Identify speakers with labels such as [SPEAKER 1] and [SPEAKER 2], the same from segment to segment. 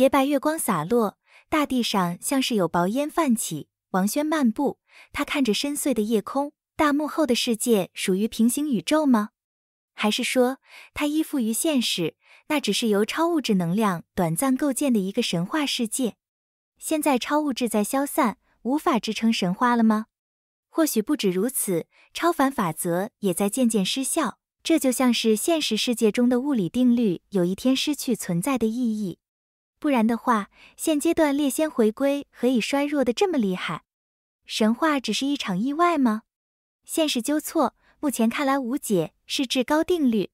[SPEAKER 1] 洁白月光洒落大地上，像是有薄烟泛起。王轩漫步，他看着深邃的夜空。大幕后的世界属于平行宇宙吗？还是说它依附于现实？那只是由超物质能量短暂构建的一个神话世界。现在超物质在消散，无法支撑神话了吗？或许不止如此，超凡法则也在渐渐失效。这就像是现实世界中的物理定律，有一天失去存在的意义。不然的话，现阶段猎仙回归何以衰弱的这么厉害？神话只是一场意外吗？现实纠错，目前看来无解是至高定律，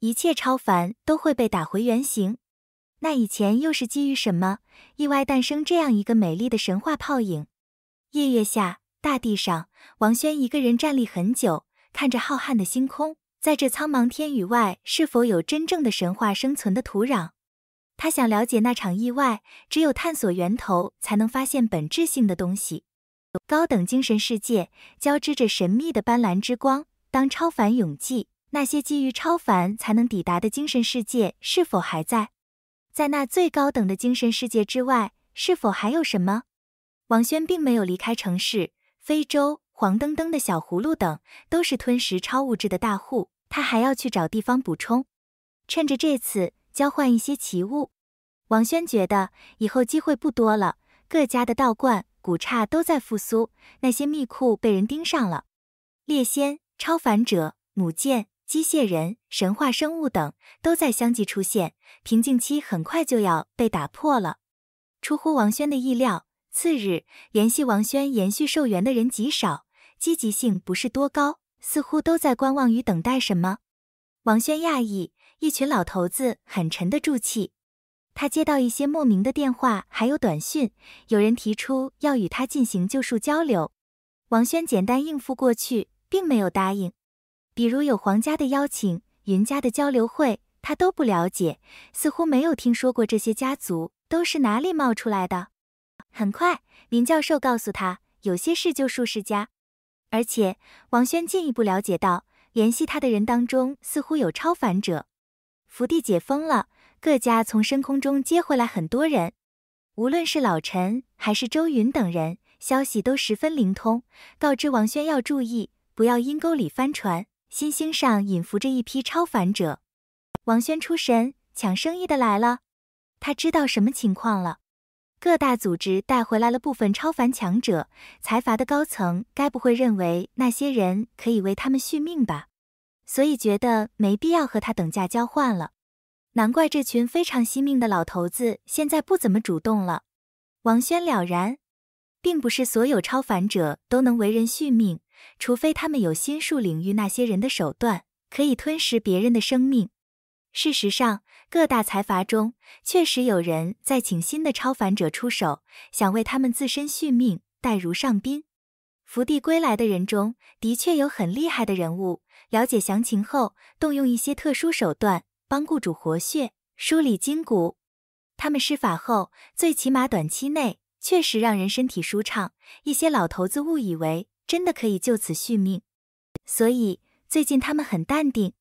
[SPEAKER 1] 一切超凡都会被打回原形。那以前又是基于什么意外诞生这样一个美丽的神话泡影？夜月下，大地上，王轩一个人站立很久，看着浩瀚的星空，在这苍茫天宇外，是否有真正的神话生存的土壤？他想了解那场意外，只有探索源头，才能发现本质性的东西。高等精神世界交织着神秘的斑斓之光，当超凡永济，那些基于超凡才能抵达的精神世界是否还在？在那最高等的精神世界之外，是否还有什么？王轩并没有离开城市。非洲黄澄澄的小葫芦等都是吞食超物质的大户，他还要去找地方补充。趁着这次交换一些奇物。王轩觉得以后机会不多了，各家的道观、古刹都在复苏，那些秘库被人盯上了。猎仙、超凡者、母舰、机械人、神话生物等都在相继出现，瓶颈期很快就要被打破了。出乎王轩的意料，次日联系王轩延续寿元的人极少，积极性不是多高，似乎都在观望与等待什么。王轩讶异，一群老头子很沉得住气。他接到一些莫名的电话，还有短讯，有人提出要与他进行救赎交流。王轩简单应付过去，并没有答应。比如有皇家的邀请，云家的交流会，他都不了解，似乎没有听说过这些家族都是哪里冒出来的。很快，林教授告诉他，有些是救术世家，而且王轩进一步了解到，联系他的人当中似乎有超凡者，福地解封了。各家从深空中接回来很多人，无论是老陈还是周云等人，消息都十分灵通，告知王轩要注意，不要阴沟里翻船。新星上引伏着一批超凡者。王轩出神，抢生意的来了，他知道什么情况了。各大组织带回来了部分超凡强者，财阀的高层该不会认为那些人可以为他们续命吧？所以觉得没必要和他等价交换了。难怪这群非常惜命的老头子现在不怎么主动了。王轩了然，并不是所有超凡者都能为人续命，除非他们有心术领域那些人的手段，可以吞食别人的生命。事实上，各大财阀中确实有人在请新的超凡者出手，想为他们自身续命。待如上宾，福地归来的人中，的确有很厉害的人物。了解详情后，动用一些特殊手段。帮雇主活血、梳理筋骨，他们施法后，最起码短期内确实让人身体舒畅。一些老头子误以为真的可以就此续命，所以最近他们很淡定。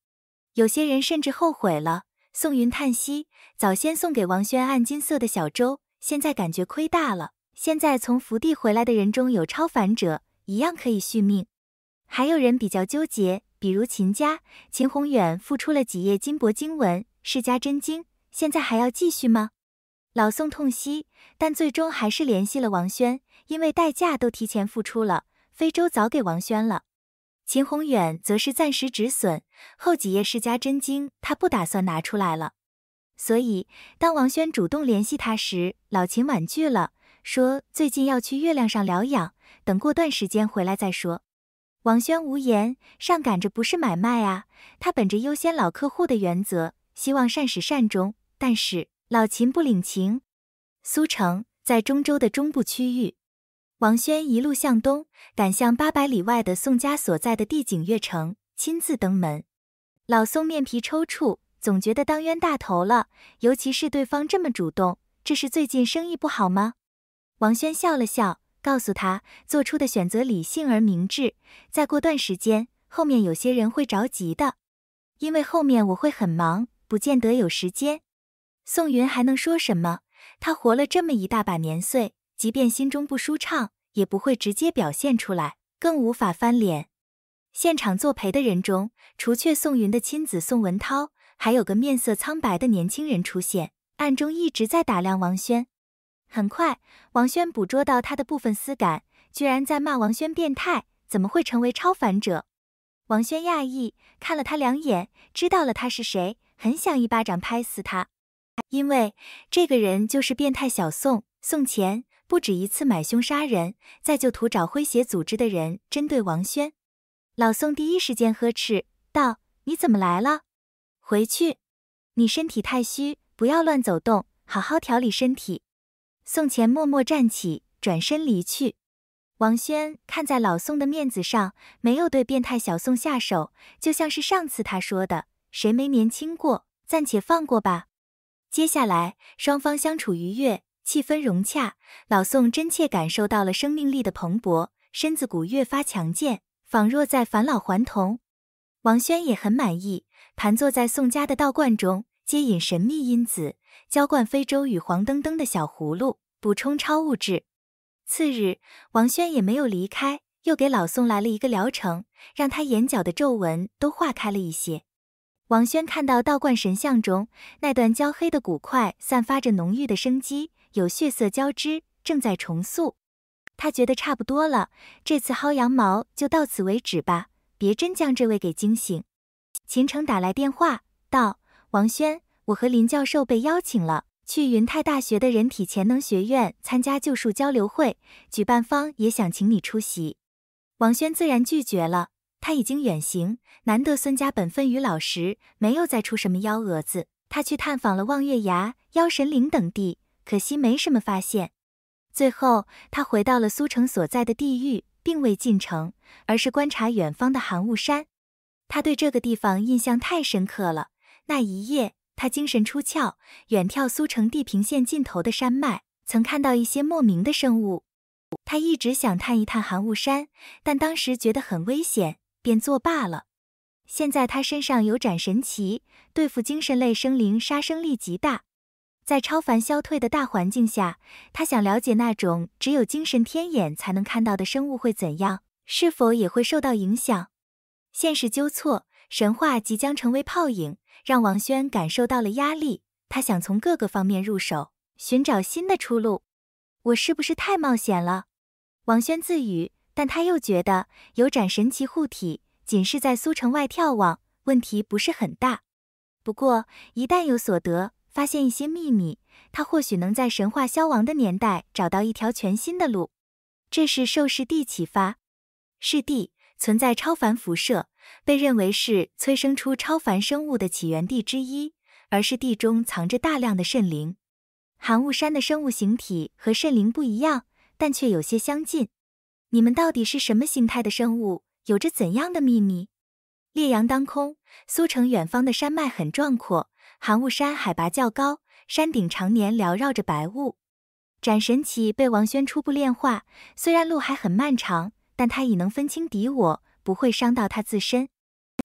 [SPEAKER 1] 有些人甚至后悔了。宋云叹息，早先送给王轩暗金色的小舟，现在感觉亏大了。现在从福地回来的人中有超凡者，一样可以续命。还有人比较纠结。比如秦家，秦宏远付出了几页金箔经文《释迦真经》，现在还要继续吗？老宋痛惜，但最终还是联系了王轩，因为代价都提前付出了，非洲早给王轩了。秦宏远则是暂时止损，后几页《释迦真经》他不打算拿出来了。所以当王轩主动联系他时，老秦婉拒了，说最近要去月亮上疗养，等过段时间回来再说。王轩无言，上赶着不是买卖啊。他本着优先老客户的原则，希望善始善终。但是老秦不领情。苏城在中州的中部区域，王轩一路向东，赶向八百里外的宋家所在的帝景月城，亲自登门。老宋面皮抽搐，总觉得当冤大头了。尤其是对方这么主动，这是最近生意不好吗？王轩笑了笑。告诉他做出的选择理性而明智。再过段时间，后面有些人会着急的，因为后面我会很忙，不见得有时间。宋云还能说什么？他活了这么一大把年岁，即便心中不舒畅，也不会直接表现出来，更无法翻脸。现场作陪的人中，除却宋云的亲子宋文涛，还有个面色苍白的年轻人出现，暗中一直在打量王轩。很快，王轩捕捉到他的部分思感，居然在骂王轩变态，怎么会成为超凡者？王轩讶异，看了他两眼，知道了他是谁，很想一巴掌拍死他，因为这个人就是变态小宋，宋钱不止一次买凶杀人，再就图找诙谐组织的人针对王轩。老宋第一时间呵斥道：“你怎么来了？回去，你身体太虚，不要乱走动，好好调理身体。”宋钱默默站起，转身离去。王轩看在老宋的面子上，没有对变态小宋下手，就像是上次他说的：“谁没年轻过，暂且放过吧。”接下来，双方相处愉悦，气氛融洽。老宋真切感受到了生命力的蓬勃，身子骨越发强健，仿若在返老还童。王轩也很满意，盘坐在宋家的道观中，接引神秘因子。浇灌非洲与黄澄澄的小葫芦，补充超物质。次日，王轩也没有离开，又给老宋来了一个疗程，让他眼角的皱纹都化开了一些。王轩看到道观神像中那段焦黑的骨块，散发着浓郁的生机，有血色交织，正在重塑。他觉得差不多了，这次薅羊毛就到此为止吧，别真将这位给惊醒。秦城打来电话道：“王轩。”我和林教授被邀请了，去云泰大学的人体潜能学院参加救术交流会。举办方也想请你出席，王轩自然拒绝了。他已经远行，难得孙家本分与老实，没有再出什么幺蛾子。他去探访了望月崖、妖神岭等地，可惜没什么发现。最后，他回到了苏城所在的地域，并未进城，而是观察远方的寒雾山。他对这个地方印象太深刻了，那一夜。他精神出窍，远眺苏城地平线尽头的山脉，曾看到一些莫名的生物。他一直想探一探寒雾山，但当时觉得很危险，便作罢了。现在他身上有斩神旗，对付精神类生灵杀伤力极大。在超凡消退的大环境下，他想了解那种只有精神天眼才能看到的生物会怎样，是否也会受到影响。现实纠错。神话即将成为泡影，让王轩感受到了压力。他想从各个方面入手，寻找新的出路。我是不是太冒险了？王轩自语。但他又觉得，有斩神奇护体，仅是在苏城外眺望，问题不是很大。不过，一旦有所得，发现一些秘密，他或许能在神话消亡的年代找到一条全新的路。这是受师弟启发，师弟存在超凡辐射。被认为是催生出超凡生物的起源地之一，而是地中藏着大量的肾灵。寒雾山的生物形体和肾灵不一样，但却有些相近。你们到底是什么形态的生物？有着怎样的秘密？烈阳当空，苏城远方的山脉很壮阔，寒雾山海拔较高，山顶常年缭绕着白雾。斩神起被王轩初步炼化，虽然路还很漫长，但他已能分清敌我。不会伤到他自身。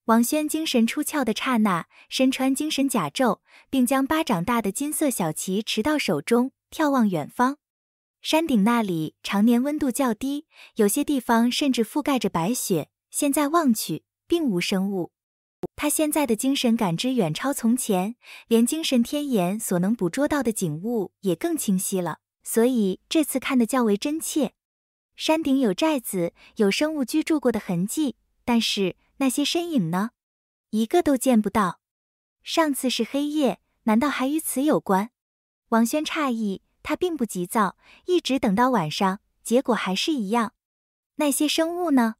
[SPEAKER 1] 王轩精神出窍的刹那，身穿精神甲胄，并将巴掌大的金色小旗持到手中，眺望远方山顶。那里常年温度较低，有些地方甚至覆盖着白雪。现在望去，并无生物。他现在的精神感知远超从前，连精神天眼所能捕捉到的景物也更清晰了，所以这次看得较为真切。山顶有寨子，有生物居住过的痕迹，但是那些身影呢？一个都见不到。上次是黑夜，难道还与此有关？王轩诧异，他并不急躁，一直等到晚上，结果还是一样。那些生物呢？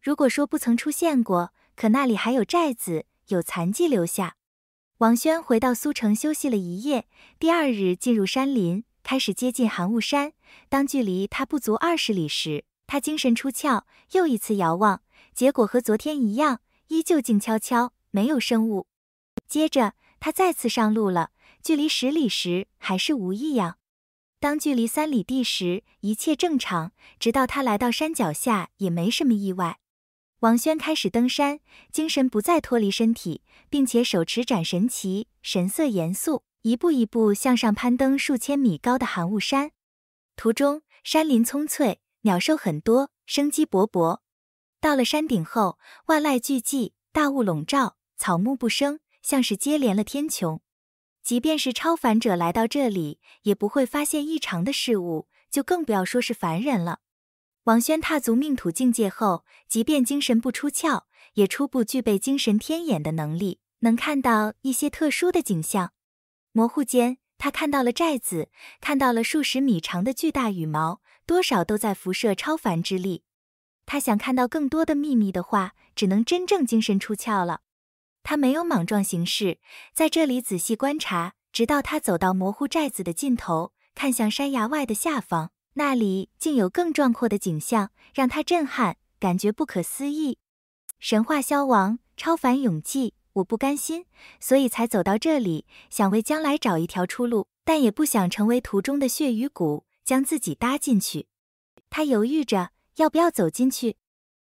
[SPEAKER 1] 如果说不曾出现过，可那里还有寨子，有残迹留下。王轩回到苏城休息了一夜，第二日进入山林。开始接近寒雾山，当距离他不足二十里时，他精神出窍，又一次遥望，结果和昨天一样，依旧静悄悄，没有生物。接着他再次上路了，距离十里时还是无异样，当距离三里地时一切正常，直到他来到山脚下也没什么意外。王轩开始登山，精神不再脱离身体，并且手持斩神旗，神色严肃。一步一步向上攀登数千米高的寒雾山，途中山林葱翠，鸟兽很多，生机勃勃。到了山顶后，万籁俱寂，大雾笼罩，草木不生，像是接连了天穹。即便是超凡者来到这里，也不会发现异常的事物，就更不要说是凡人了。王轩踏足命土境界后，即便精神不出窍，也初步具备精神天眼的能力，能看到一些特殊的景象。模糊间，他看到了寨子，看到了数十米长的巨大羽毛，多少都在辐射超凡之力。他想看到更多的秘密的话，只能真正精神出窍了。他没有莽撞行事，在这里仔细观察，直到他走到模糊寨子的尽头，看向山崖外的下方，那里竟有更壮阔的景象，让他震撼，感觉不可思议。神话消亡，超凡永继。我不甘心，所以才走到这里，想为将来找一条出路，但也不想成为途中的血与骨，将自己搭进去。他犹豫着要不要走进去。